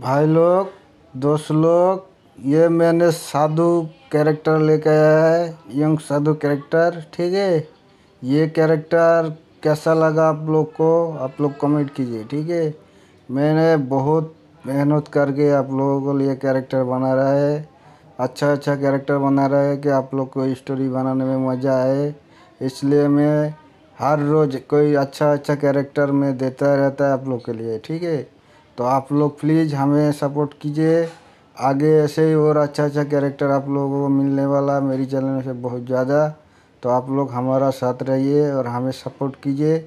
भाई लोग दोस्त लोग ये मैंने साधु कैरेक्टर लेके आया है यंग साधु कैरेक्टर ठीक है ये कैरेक्टर कैसा लगा आप लोग को आप लोग कमेंट कीजिए ठीक है मैंने बहुत मेहनत करके आप लोगों को लिए कैरेक्टर बना रहा है अच्छा अच्छा कैरेक्टर बना रहा है कि आप लोग को स्टोरी बनाने में मज़ा आए इसलिए मैं हर रोज़ कोई अच्छा अच्छा कैरेक्टर में देता रहता है आप लोग के लिए ठीक है तो आप लोग प्लीज़ हमें सपोर्ट कीजिए आगे ऐसे ही और अच्छा अच्छा कैरेक्टर आप लोगों को मिलने वाला मेरी चैनल से बहुत ज़्यादा तो आप लोग हमारा साथ रहिए और हमें सपोर्ट कीजिए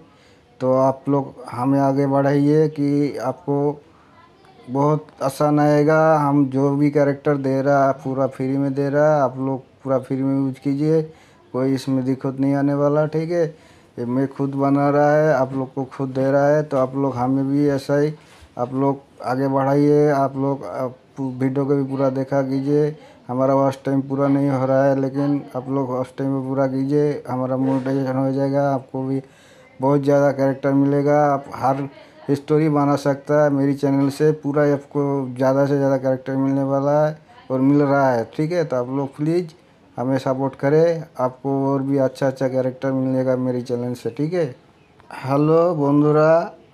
तो आप लोग हमें आगे बढ़ाइए कि आपको बहुत आसान आएगा हम जो भी कैरेक्टर दे रहा पूरा फ्री में दे रहा आप लोग पूरा फ्री में यूज कीजिए कोई इसमें दिक्कत नहीं आने वाला ठीक है मैं खुद बना रहा है आप लोग को खुद दे रहा है तो आप लोग हमें भी ऐसा ही आप लोग आगे बढ़ाइए आप लोग वीडियो को भी पूरा देखा कीजिए हमारा वॉच टाइम पूरा नहीं हो रहा है लेकिन आप लोग वॉच टाइम भी पूरा कीजिए हमारा मोनिटाइजेशन हो जाएगा आपको भी बहुत ज़्यादा कैरेक्टर मिलेगा आप हर स्टोरी बना सकता है मेरी चैनल से पूरा आपको ज़्यादा से ज़्यादा कैरेक्टर मिलने वाला है और मिल रहा है ठीक है तो आप लोग प्लीज़ हमें सपोर्ट करें आपको और भी अच्छा अच्छा कैरेक्टर मिलेगा मेरी चैनल से ठीक है हेलो बंधुरा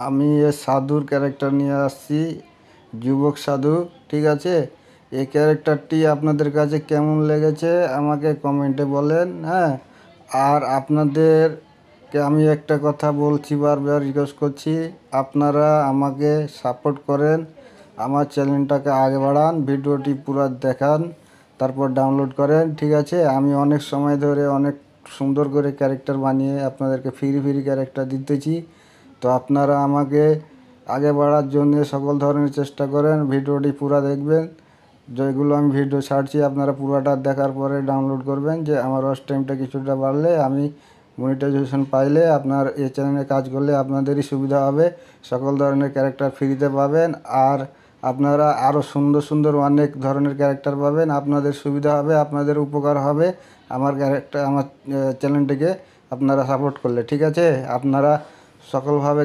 আমি এ সাধুর ক্যারেক্টার নিয়ে আসছি যুবক সাধু ঠিক আছে এই ক্যারেক্টারটি আপনাদের কাছে কেমন লেগেছে আমাকে কমেন্টে বলেন হ্যাঁ আর আপনাদেরকে আমি একটা কথা বলছি বারবার রিকোয়েস্ট করছি আপনারা আমাকে সাপোর্ট করেন আমার চ্যানেলটাকে আগে বাড়ান ভিডিওটি পুরো দেখান তারপর ডাউনলোড করেন ঠিক আছে আমি অনেক সময় ধরে অনেক সুন্দর করে ক্যারেক্টার বানিয়ে আপনাদেরকে ফ্রি ফ্রি ক্যারেক্টার দিতেছি তো আপনারা আমাকে আগে বাড়ার জন্য সকল ধরনের চেষ্টা করেন ভিডিওটি পুরা দেখবেন যেগুলো আমি ভিডিও ছাড়ছি আপনারা পুরাটা দেখার পরে ডাউনলোড করবেন যে আমার ওয়াচ টাইমটা কিছুটা বাড়লে আমি মনিটাইজেশন পাইলে আপনার এই চ্যানেলে কাজ করলে আপনাদেরই সুবিধা হবে সকল ধরনের ক্যারেক্টার ফ্রিতে পাবেন আর আপনারা আরও সুন্দর সুন্দর অনেক ধরনের ক্যারেক্টার পাবেন আপনাদের সুবিধা হবে আপনাদের উপকার হবে আমার ক্যারেক্টার আমার চ্যানেলটিকে আপনারা সাপোর্ট করলে ঠিক আছে আপনারা সকলভাবে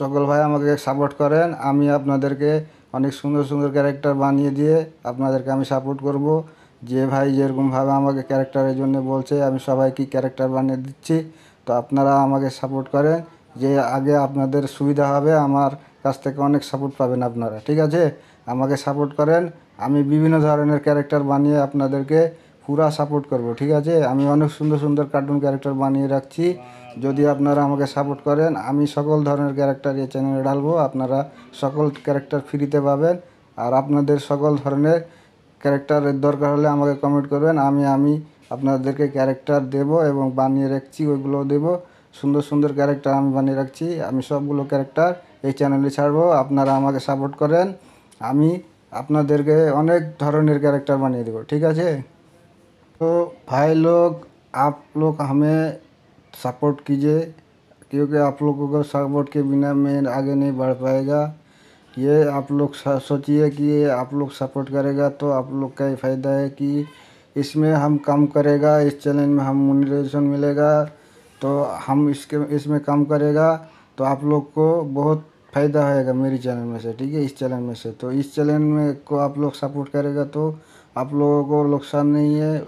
সকল ভাই আমাকে সাপোর্ট করেন আমি আপনাদেরকে অনেক সুন্দর সুন্দর ক্যারেক্টার বানিয়ে দিয়ে আপনাদেরকে আমি সাপোর্ট করব যে ভাই যেরকমভাবে আমাকে ক্যারেক্টারের জন্য বলছে আমি সবাইকে ক্যারেক্টার বানিয়ে দিচ্ছি তো আপনারা আমাকে সাপোর্ট করেন যে আগে আপনাদের সুবিধা হবে আমার কাছ থেকে অনেক সাপোর্ট পাবেন আপনারা ঠিক আছে আমাকে সাপোর্ট করেন আমি বিভিন্ন ধরনের ক্যারেক্টার বানিয়ে আপনাদেরকে পুরা সাপোর্ট করব ঠিক আছে আমি অনেক সুন্দর সুন্দর কার্টুন ক্যারেক্টার বানিয়ে রাখছি যদি আপনারা আমাকে সাপোর্ট করেন আমি সকল ধরনের ক্যারেক্টার এই চ্যানেলে ঢালবো আপনারা সকল ক্যারেক্টার ফ্রিতে পাবেন আর আপনাদের সকল ধরনের ক্যারেক্টারের দরকার হলে আমাকে কমেন্ট করবেন আমি আমি আপনাদেরকে ক্যারেক্টার দেব এবং বানিয়ে রাখছি ওইগুলো দেব সুন্দর সুন্দর ক্যারেক্টার আমি বানিয়ে রাখছি আমি সবগুলো ক্যারেক্টার এই চ্যানেলে ছাড়বো আপনারা আমাকে সাপোর্ট করেন আমি আপনাদেরকে অনেক ধরনের ক্যারেক্টার বানিয়ে দেবো ঠিক আছে भाई लोग आप लोग हमें सपोर्ट कीजिए क्योंकि आप लोगों को सपोर्ट के बिना मैं आगे नहीं बढ़ पाएगा ये आप लोग सोचिए कि ये आप लोग सपोर्ट करेगा तो आप लोग का ही फायदा है कि इसमें हम काम करेगा इस चैलेंज में हम मोनिटाइजेशन मिलेगा तो हम इसके इसमें काम करेगा तो आप लोग को बहुत फ़ायदा होएगा मेरी चैनल में से ठीक है इस चैनल में से तो इस चैनल में को आप लोग सपोर्ट करेगा तो आप लोगों को नुकसान नहीं है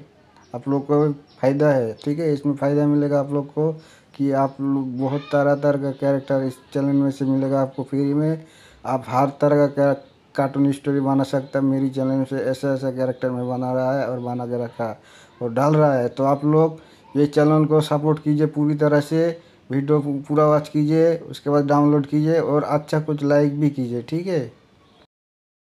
आप लोग को फ़ायदा है ठीक है इसमें फ़ायदा मिलेगा आप लोग को कि आप लोग बहुत तरह तरह का कैरेक्टर इस चैनल में से मिलेगा आपको फ्री में आप हर तरह का कार्टून स्टोरी बना सकते हैं मेरी चैनल से ऐसा ऐसा कैरेक्टर में बना रहा है और बना के रखा है और डाल रहा है तो आप लोग ये चैनल को सपोर्ट कीजिए पूरी तरह से वीडियो पूरा वॉच कीजिए उसके बाद डाउनलोड कीजिए और अच्छा कुछ लाइक भी कीजिए ठीक है